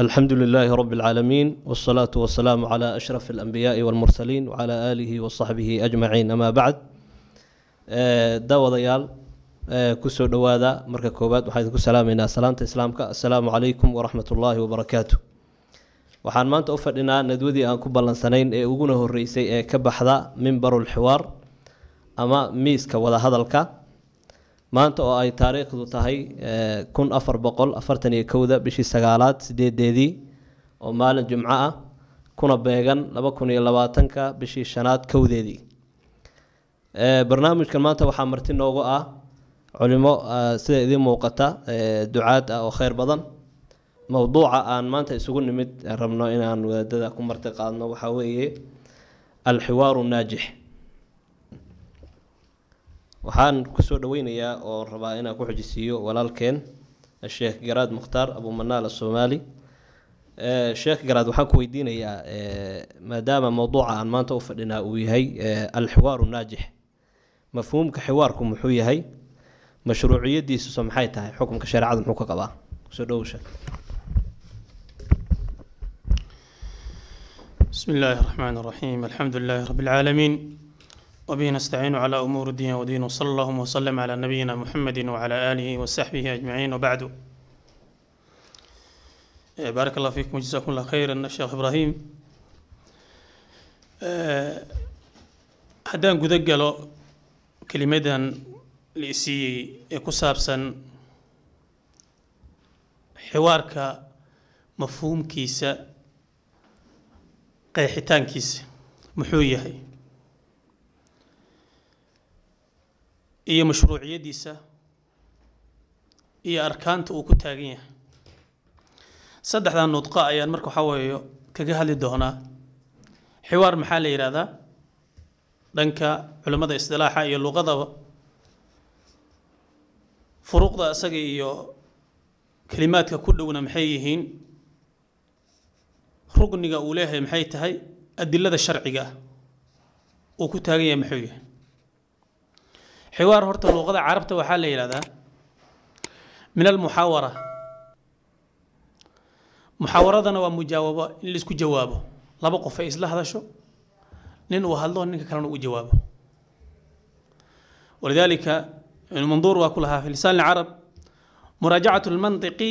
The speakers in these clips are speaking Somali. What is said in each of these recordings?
الحمد لله رب العالمين والصلاة والسلام على أشرف الأنبياء والمرسلين وعلى آله وصحبه أجمعين أما بعد داوديال kusoo dhowaada marka koowaad waxaan idinku salaamaynaa salaanta islaamka assalaamu calaykum waraxmat ullaahi wabarakaatu waxaan maanta u fadhinaa nadwadii aan ku ballansanayn ee uguna horeysay ee ka baxda mimbarulxiwaar ama miiska wadahadalka maanta oo ay taariikhdu tahay eh, kun afar boqol afartan iyo kowda bishii sagaalaad sideedeedii oo maalin jumco ah kuna beegan laba kun iyo labaatanka bishii shanaad kowdeedii eh, barnaamijkan maanta waxaa marti noogu ah culimo eh, sida idiin muuqata ducaad ah oo kheyr badan mowduuca aan maanta isugu nimid rabno inaan wadaadada ku marti qaadno waxaa weeye alxiwaaru naajix waxaan kusoo dhaweynayaa oo rabaa inaan ku xujisiiyo walaalkeen sheekh garaad mukhtaar abumanaal asomaali eh, sheekh garaad waxaan ku weydiinayaa eh, maadaama mowduuca aan maanta u fadhinaa uu yahay eh, alxiwaaru naajix mafhuumka xiwaarku muxuu yahay mashruuciyadiisusa maxay tahay xukunka shareecada muxuu ka qabaa kusoo dhowsha bismi illaahi raxmaan raxiim alxamdu lilahi rabi lcaalamiin وبه نستعين على أمور الدين ودين وصلى اللهم وسلم على نبينا محمد وعلى آله وصحبه أجمعين وبعد بارك الله فيكم وجزاكم الله خيرا الشيخ إبراهيم haddaan guda galo kelimadan la isiiyey ee ku saabsan xiwaarka mafhuumkiisa qeexitaankiisa muxuu yahay iyo mashruuciyadiisa iyo arkaanta uu ku taagan yahay saddexdaa nudqa ayaan marka waxaa weeye kaga hadli doonaa xiwaar maxaa la yidhaahdaa dhanka culimmada isdilaaxa iyo luqadaba furuuqda isaga iyo kelimaadka ku dhowna maxay yihiin rugniga uu leeyahay maxay tahay adilada sharciga uu ku taagan yahay muxuu yahay xiwaar horta luuqada carabta waxaa la yidhahdaa min almuxaawara muxaawaradana waa mujaawabo in laisku jawaabo laba qof ay isla hadasho nin uu hadlo ninka kalena uu jawaabo walidaalika manduur waa ku lahaa fi lisaan alcarab muraajacat almantiqi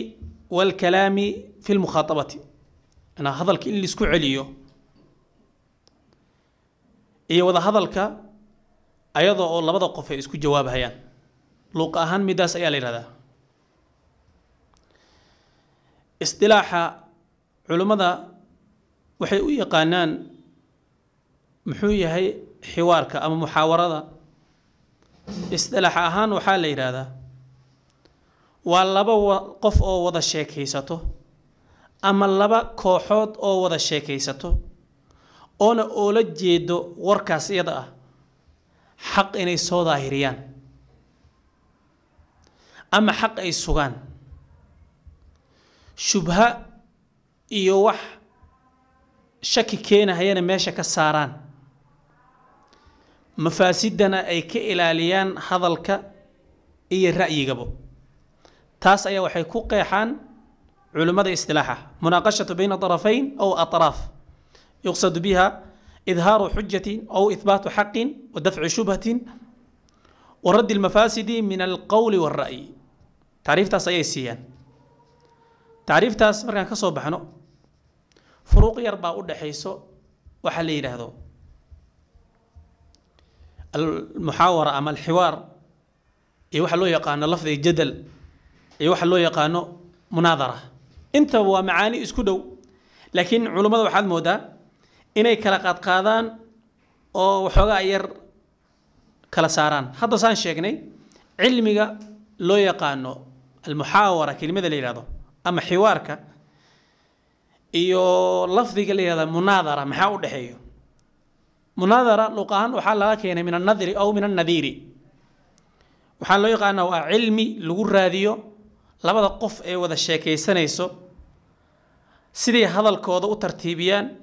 walkalaami fi lmukhaatabati hadalka in laisku celiyo iyo wada hadalka ayadoo oo labada qof ay isku jawaabhayaan luuq ahaan middaas ayaa la yidhahdaa isdilaaxa culimmada waxay u yaqaanaan muxuu yahay xiwaarka ama muxaawarada isdilaax ahaan waxaa la yidhaahdaa waa laba qof oo wada sheekaysato ama laba kooxood oo wada sheekaysato oona oola jeedo warkaas iyada ah xaq inay soo daahiriyaan ama xaq ay sugaan shubha iyo wax shaki keenahayana meesha ka saaraan mafaasiddana ay ka ilaaliyaan hadalka iyo ra'yigaba taas ayaa waxay ku qeexaan culimmada istilaaxa munaaqashatu bayna arafayn ow araaf yuqsadu biha إظهار حجة أو إثبات حق ودفع شبهة ورد المفاسد من القول والرأي tacriiftaas ayay siiyaan tacriiftaas markaan ka soo baxno furuuq yar baa u dhaxayso waxaa la yidhaahdo almuxaawara ama alxiwaar iyo waxaa loo yaqaano lafdiga jadal iyo waxaa loo yaqaano munaadara intaba waa macaani isku dhow laakiin culummada waxaad moodaa inay kala qaadqaadaan oo waxoogaa yar kala saaraan hadda saan sheegnay cilmiga loo yaqaano almuxaawara kelimada la yihahdo ama xiwaarka iyo lafdiga la yihahda munaadara maxaa u dhexeeyo munaadara luq ahaan waxaa laga keenay min annadiri aw min annadiiri waxaa loo yaqaanaa waa cilmi lagu raadiyo labada qof ee wada sheekaysanayso siday hadalkooda u tartiibiyaan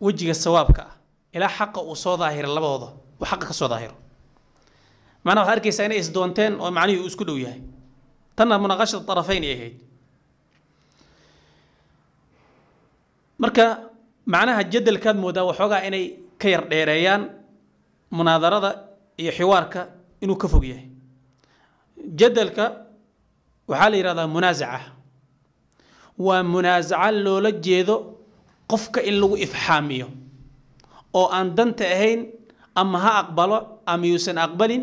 wejiga sawaabka ah ilaa xaqa uu soo daahiro labadooda uu xaqa ka soo daahiro macnaha waxaad arkaysaa inay isdoonteen oo macnihii uu isku dhow yahay tanna munaaqashada darafeyn ay ahayd marka macnaha jadelkaad moodaa waxoogaa inay ka yar dheereeyaan munaadarada iyo xiwaarka inuu ka fog yahay jadalka waxaa la yidhahdaa munaasaca waa munaasaca loola jeedo qofka in lagu ifxaamiyo oo aan danta ahayn ama ha aqbalo ama yuusan aqbalin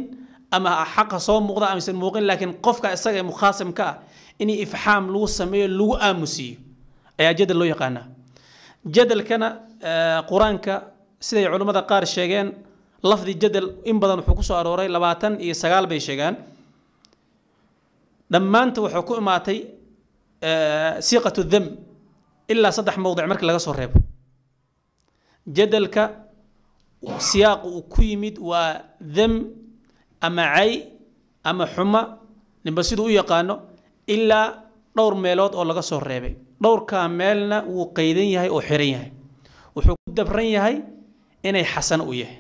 ama xaqa soo muuqda amaysan muuqin laakiin qofka isaga mukhaasimka ah in ifxaam lagu sameeyo lagu aamusiiyo ayaa jadal loo yaqaanaa jadalkana qur-aanka siday culammada qaar sheegeen lafdi jadal in badan wuxuu ku soo arooray labaatan iyo sagaal bay sheegaan dhammaanta wuxuu ku imaatay siiqatu dam ilaa saddex mowdic marki laga soo reebo jadalka siyaaqu uu ku yimid waa dam ama cay ama xuma ninba siduu u yaqaano ilaa dhowr meelood oo laga soo reebay dhowrkaa meelna wuu qaydan yahay oo xiran yahay wuxuu ku dabran yahay inay xasano u yahay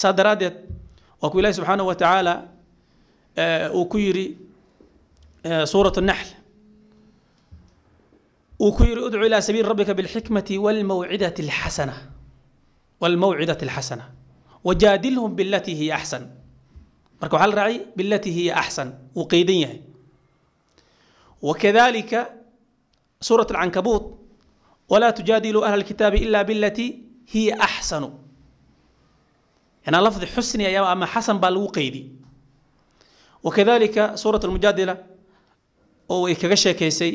saa daraaddeed waa ku ilahi subxaanahu wa tacaala eh, uu ku yidhi eh, suurat naxl uu ku yidhi udcu ilaa sabiili rabbika bilxikmati wlmawcidati alxasana wlmawcidati alxasana wajaadilhum bilatii hiya axsan marka waxaa la raacay bilatii hiya axsan wuu qaydan yahay wakadalika suurat alcankabuut walaa tujaadiluu ahla alkitaabi ila bilatii hiya axsanu yanaa lafdi xusni ayaa ama xasan baa lagu qaydi wakadalika suurat almujaadila oo ay kaga sheekaysay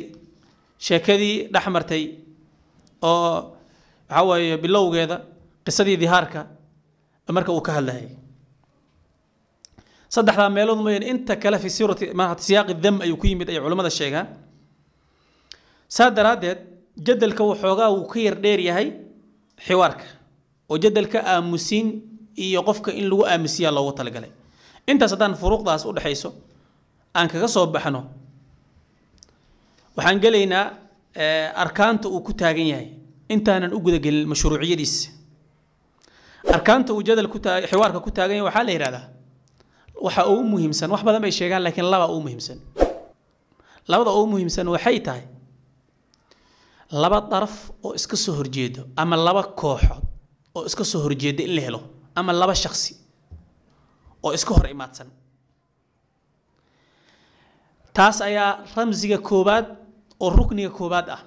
sheekadii dhex martay oo waxaa weeye bilowgeeda qisadii dihaarka marka uu ka hadlahay saddexdaa meelood mooyaan inta kale fi siirati maarata siyaaqi dam ayuu ku yimid ay culimmada sheegaan saa daraaddeed jadalka waxoogaa wuu ka yar dheer yahay xiwaarka oo jadalka aamusiin iyo qofka in lagu aamusiyaa loogu talagalay intaas haddaan furuuqdaas u dhexayso aan kaga soo baxno waxaan gelaynaa eh, arkaanta uu ku taagan yahay intaanan u gudagelin mashruuciyadiisa arkaanta uu jadal xiwaarka ku taagan yahay waxaa la yidhahdaa waxa ugu muhiimsan wax badan bay sheegaan laakiin laba ugu muhiimsan labada uu muhiimsan waxay tahay laba daraf oo iska soo horjeedo ama laba kooxood oo iska soo horjeedo in la helo ama laba shaksi oo iska hor imaadsan taas ayaa ramsiga koowaad oo rukniga koobaad ah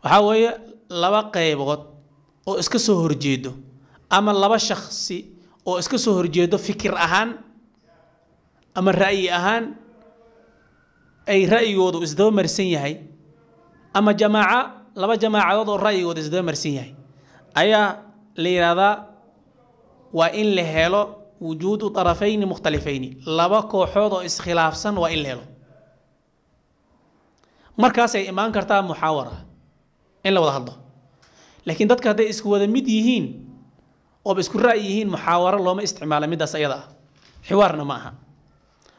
waxaa weeye laba qaybood oo iska soo horjeedo ama laba shakhsi oo iska soo horjeedo fikir ahaan ama ra'yi ahaan ay ra'yigoodu isdaba marsan yahay ama jamaaca laba jamaacadood oo ra'yigooda isdaba marsan yahay ayaa la yidhaahdaa waa in la helo wujuudu tarafayni mukhtalifayni laba kooxood oo iskhilaafsan waa in la helo markaasay imaan kartaa muxaawara in la wada hadlo laakiin dadka hadday isku wada mid yihiin ooba isku ra' yihiin muxaawaro looma isticmaala middaas ayada ah xiwaarna ma aha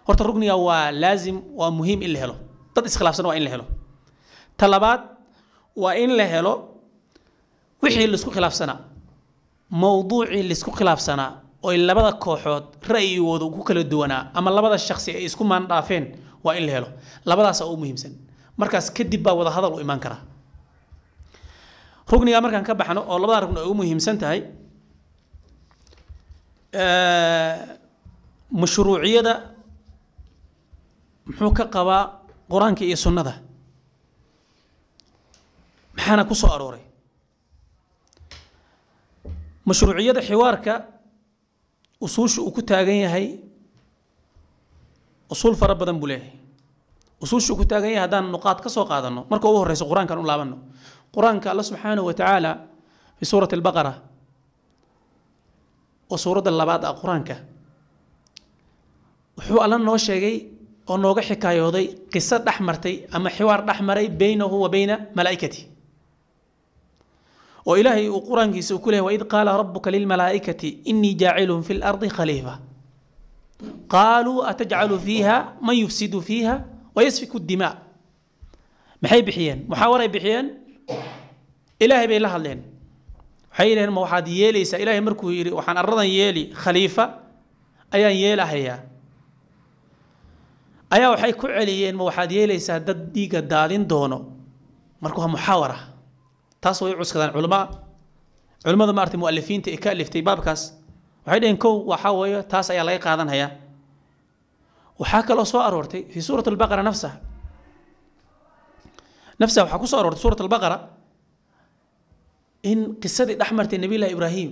horta rugniga waa laazim waa muhiim in la helo dad iskhilaafsan waa in la helo ta labaad waa in la helo wixii laisku khilaafsanaa mowduucii laisku khilaafsanaa oy labada kooxood ra'yigooda ku kala duwanaa ama labada shaksi ay isku maandhaafeen waa in la helo labadaasa u muhiimsan markaas kadib baa wada hadal u imaan karaa rugnigaa markaan ka baxno oo labadaa rugni ugu muhiimsan tahay mashruuciyada muxuu ka qabaa qur-aanka iyo sunnada maxaana ku soo arooray mashruuciyada xiwaarka usuusha uu ku taagan yahay usuul fara badan buu leeyahay usuushuu ku taagan yahay haddaan nuqaad ka soo qaadano marka ugu horreyso qur-aankaan u laabano qur-aanka alla subxaanahu wa tacaala fi suurati albaqara oo suuradda labaad ah qur-aanka wuxuu alla noo sheegay oo nooga xikaayooday qiso dhex martay ama xiwaar dhex maray beynahu wa beyna malaa'ikati oo ilaahay uu qur-aankiisa uu ku leeyahy waid qaala rabuka lilmalaa'ikati inii jaacilun fi lardi khaliifa qaaluu atajcalu fiiha man yufsidu fiiha wayasfiku dimaa maxay bixiyeen muxaawaray bixiyeen ilaahay bay la hadleen waxay yidhaheen ma waxaad yeelaysaa ilaahay markuu yidhi waxaan arradan yeeli khaliifa ayaan yeelahayaa ayaa waxay ku celiyeen ma waxaad yeelaysaa dad dhiiga daadin doono marka waa muxaawara taas way u cuskadaan culamaa culimmada maartay mualifiinta ee ka aliftay baabkaas waxay dhaheen kow waxaa weeye taas ayaa laga qaadanhayaa waxaa kaloo soo aroortay fii suurat albaqara nafsaha nafsaha waxaa ku soo aroortay suurat albaqara in qisadii dhex martay nabiyullahi ibraahim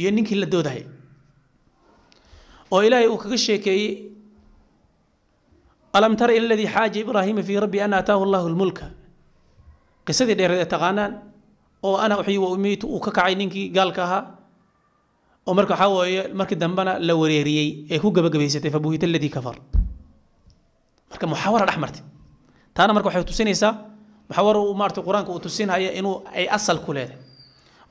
iyo ninkii la doodahay oo ilaahay uu kaga sheekeeyey alam tara ila aladii xaaja ibraahima fii rabbi an aataahu llahu lmulka qisadii dheereed ee taqaanaan oo ana uxyi wa umiitu uu ka kacay ninkii gaalka ahaa oo marka waxaa weeye markii dambena la wareeriyey ee ku gabagabaysatay fabuhita aladii kafar marka muxaawara dhex martay taana marka waxay tusinaysaa muxaawara uu maarata qur-aanka uu tusinaya inuu ay asal ku leedahay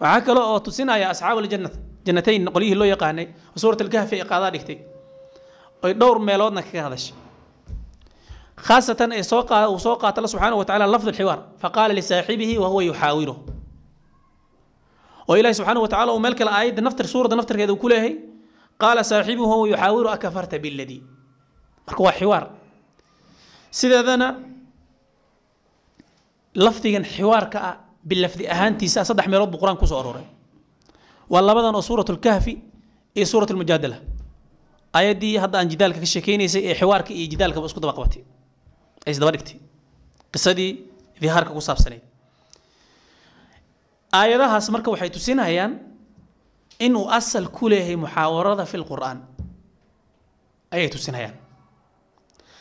waxaa kale oo tusinaya asxaabu aljannata jannatayn qolyihii loo yaqaanay oo suurat alkahfi ay qaadaa dhigtay oy dhowr meeloodna kaga hadashay khaasatan ay soo uu soo qaata alla subxaanahu wa tacala lafd alxiwaar faqaala lisaaxibihi wa huwa yuxaawiruhu oo ilahi subxaana watacala uu meel kale aayadda naftir suuradda naftirkeeda uu ku leeyahay qaala saaxibuhu wa yuxaawiru akafarta biladii marka waa xiwaar sideedana lafdigan xiwaarka ah bilafdi ahaantiisa ah, saddex meelood buu qur-aan kusoo aruuray waa labadan oo suurat lkahfi iyo suurat lmujaadala ayaddii hadda aan jidaalka ka sheekeynaysay ee xiwaarka iyo jidaalkaba isku daba qabatay ay isdaba dhigtay qisadii dihaarka ku saabsanayd aayadahaas marka waxay tusinayaan inuu asal ku leeyahay muxaawarada fi lqur'aan ayay tusinayaan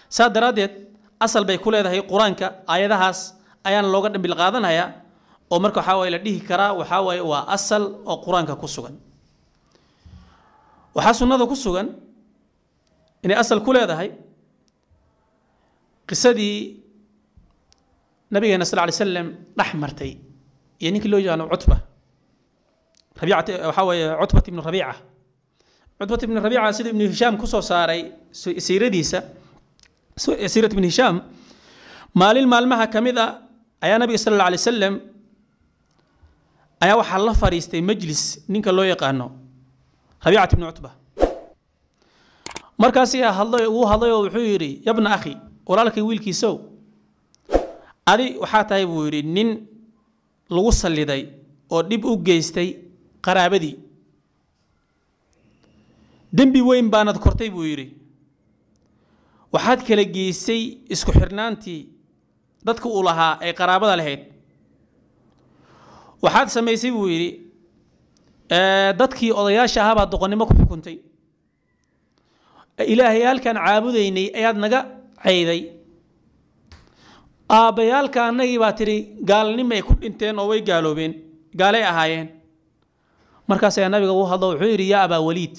saa daraaddeed asal bay ku leedahay qur-aanka aayadahaas ayaana looga dhambil qaadanayaa oo marka waxaa waye la dhihi karaa waxaa waaye waa asal oo qur-aanka ku sugan waxaa sunnada ku sugan inay asal ku leedahay qisadii nabigeena sal ly slam dhex martay iyo ninkii loo yaqaano cutba rabiicata waxaa weeye cutbat ibnu rabiica cutbat ibnu rabiica siduu ibnu hishaam kusoo saaray siiradiisa siirat ibnu hishaam maalin maalmaha ka mid a ayaa nabiga sala alla alay wasalam ayaa waxaa la fadhiistay majlis ninka loo yaqaano rabiicat ibnu cutba markaas hadlay wuu hadlay oo wuxuu yidhi yabna akhi walaalkay wiilkiisow adi waxaa tahay buu yidhi nin lagu salliday oo dhib u geystay qaraabadii dembi weyn baanad kortay buu yidhi waxaad kala geysay isku xidhnaantii dadka uu lahaa ay qaraabada lahayd waxaad samaysay buu yidhi dadkii odayaasha ahaa baad doqonnimo ku xukuntay ilaahay halkaan caabudaynay ayaad naga cayday aabbayaalka annagii baa tidhi gaalnimay ku dhinteen oo way gaaloobeen gaalay ahaayeen markaasaa nabiga u hadlo wuxuu yidhi yaa abaa waliid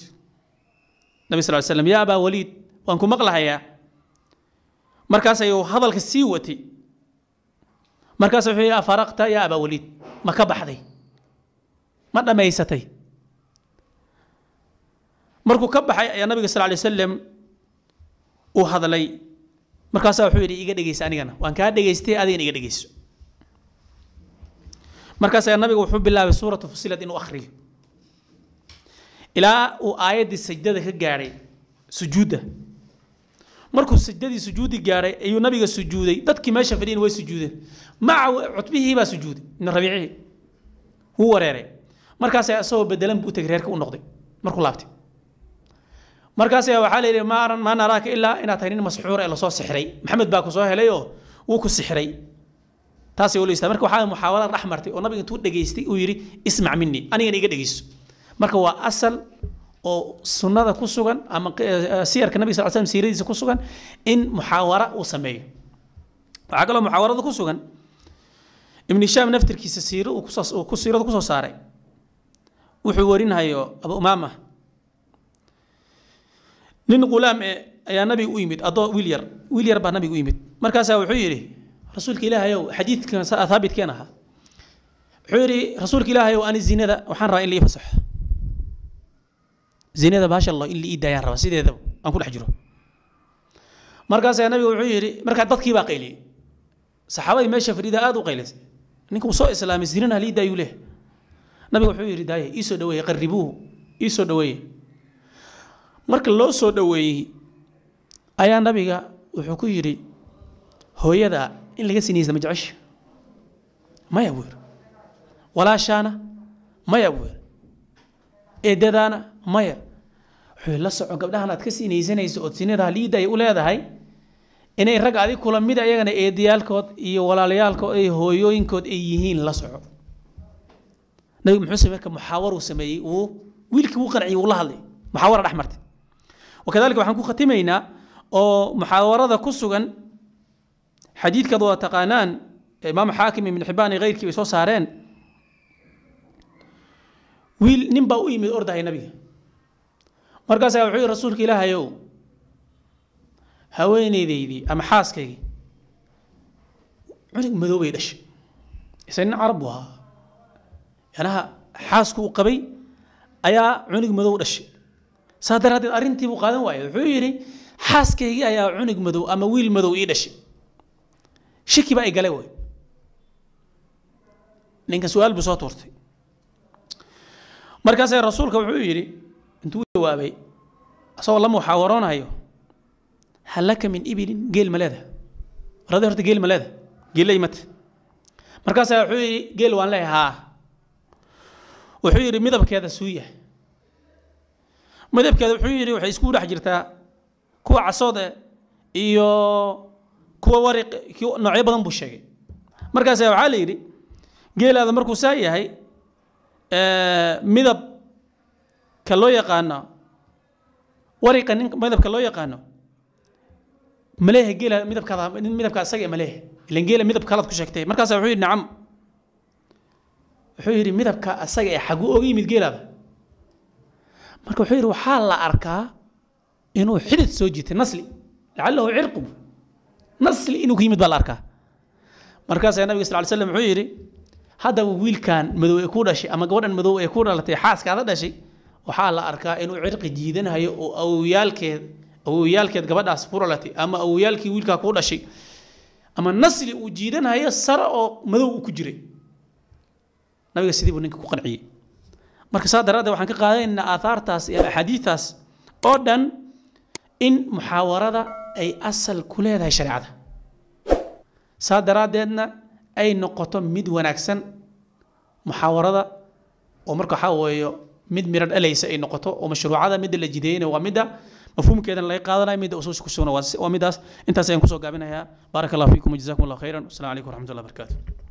nabi sal slm yaa abaa waliid waan ku maqlahayaa markaasayuu hadalka sii watay markaas wuxuu yidhi afaraqta yaa abaa waliid ma ka baxday ma dhammaysatay markuu ka baxay ayaa nabiga sal lay wasalam u hadlay markaasaa wuxuu yidhi iga dhegaysa anigana waan kaa dhegaystay adigan iga dhegayso markaasaa nabiga wuxuu bilaabay suuratu fusilad inuu akhriyo ilaa uu aayaddii sajdada ka gaadhay sujuudda markuu sajdadii sujuudi gaadhay ayuu nabiga sujuuday dadkii meesha fadhiyin way sujuudeen maca cutbihiibaa sujuuday ibn rabiicihii wuu wareeray markaasa isagoo bedelan buu u tegay reerka u noqday markuu laabtay markaas waxaa la yidhi maa naraaka ilaa inaad tahay nin masxuur ee lasoo sixray maxamed baa ku soo helayoo wuu ku sixray taasay u liistaa marka waxaa muxaawala dhex martay oo nabiga intuu dhegaystay uu yidhi ismac minni anigana iga dhegayso marka waa asal oo sunnada ku sugan ama eh, siyarka nabiga sal slam siiradiisa ku sugan in muxaawara uu sameeyo waxaa kaloo muxaawarada ku sugan ibn shaam naftirkiisa siirada kusoo saaray wuxuu warinayo abu umaama nin ulaam ayaa nabiga u yimid adoo wiil yar baa nabiga u yimid markaasaa wuxuu yidhi rasuulka ilaahayow xadiidkan thaabitken ahaa wuxuu yidhi rasuulka ilaahayow ani zinada waxaan rabaa in la ii fasaxo zinada baasha in la ii daayaan rabaa sideedaba aan ku dhex jiro markaasaa nabiga wuxuu yidhi markaa dadkii baa qayliyey saxaabadii meesha fadhiida aad u qaylaysay ninka uu soo islaamay zinana halii daayuu leh nabiga wuxuu yidhi daaye iisoo dhaweeye qaribuuhu iisoo dhaweeye marka loo soo dhoweeyey ayaa nabiga wuxuu ku yidhi hooyada in laga sinaysa ma jecesha maya buuyir walaashaana maya buuyir eedadaana maya wuxuu la soco gabdhahan aad ka sinaysanayso ood sinadaa liidda ay u leedahay inay rag adig kula mid ayagana ah eedayaalkood iyo walaalayaalkood iyo hooyooyinkood ay yihiin la soco nabiga muxuu samey marka muxaawar sameeyey wuu wiilkii wuu qanciyey wuu la hadlay muxaawara dhex martay wakadalika waxaan ku khatimaynaa oo muxaawarada ku sugan xadiidkaad waa taqaanaan imaam xaakim ibn xibaan iyo keyrkii bay soo saareen wiil nin baa u yimid ordahaya nabiga markaasaa wuxuu yihi rasuulka ilaahayow haweenaydaydii ama xaaskaygii cunug madoobay dhashay isag nin carab buu ahaa yanaha xaasku qabay ayaa cunug madow dhashay saa daraadeed arrintiibuu qaadan waaya wuxuu yidhi xaaskaygii ayaa cunug madow ama wiil madow ii dhashay shiki baa i galay wey ninkan su-aal buu soo tuurtay markaasee rasuulka wuxuu yidhi intuu jawaabay asagoo la muxawaroonayo hal laka min ibilin geel maleeda warada horta geel maleeda geellay mata markaasaa wuxuu yidhi geel waan leeyahay haa wuxuu yidhi midabkeeda suuya madabkeeda wuxuu yidhi waxay isku dhex jirtaa kuwa casode iyo kuwa wari noocyo badan buu sheegay markaasa waxaa la yidhi geelaada markuu saa yahay midab ka loo yaqaano wariqa nin midabka loo yaqaano maleeha geela midabkaada midabka isaga maleeha ilan geela midab kalaad ku sheegtay markaasa wuxuu yidhi nacam wuxuu yidhi midabka asaga ee xaguu oga yimid geelaada marka wuxuu yidhi waxaa la arkaa inuu xidid soo jiitay nasli lacalahu cirqu nasli inuu ka yimid baa la arkaa markaasaa nabiga sal ly slam wuxuu yidhi haddaba wiilkan madow ee ku dhashay ama gabadhan madow ee ku dhalatay xaaskaada dhashay waxaa la arkaa inuu cirqi jiidanhayo oo awowyaalkeed awowyaalkeed gabadhaas ku dhalatay ama awowyaalkii wiilkaa ku dhashay ama nasli uu jiidanhayo sare oo madow uu ku jiray nabiga sidii buu ninka ku qanciyey marka saa daraadeed waxaan ka qaadanaynaa aathaartaas iyo axaadiistaas oo dhan in muxaawarada ay asal ku leedahay shareecada saa daraaddeedna ay noqoto mid wanaagsan muxaawarada oo marka waxaa weeyo mid mirar dhalaysa ay noqoto oo mashruucada midda la jideeyana waa midda mafhuumkeedana laga qaadanayo midda usuusha ku sugna waa midaas intaas ayaan kusoo gaabinayaa baaraka allah fiikum wajazakum allah khayran wasalaamu calaykum waraxmatullahi wabarakatu